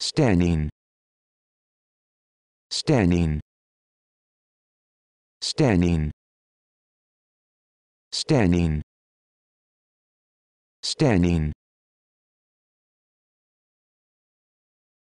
standing standing standing standing standing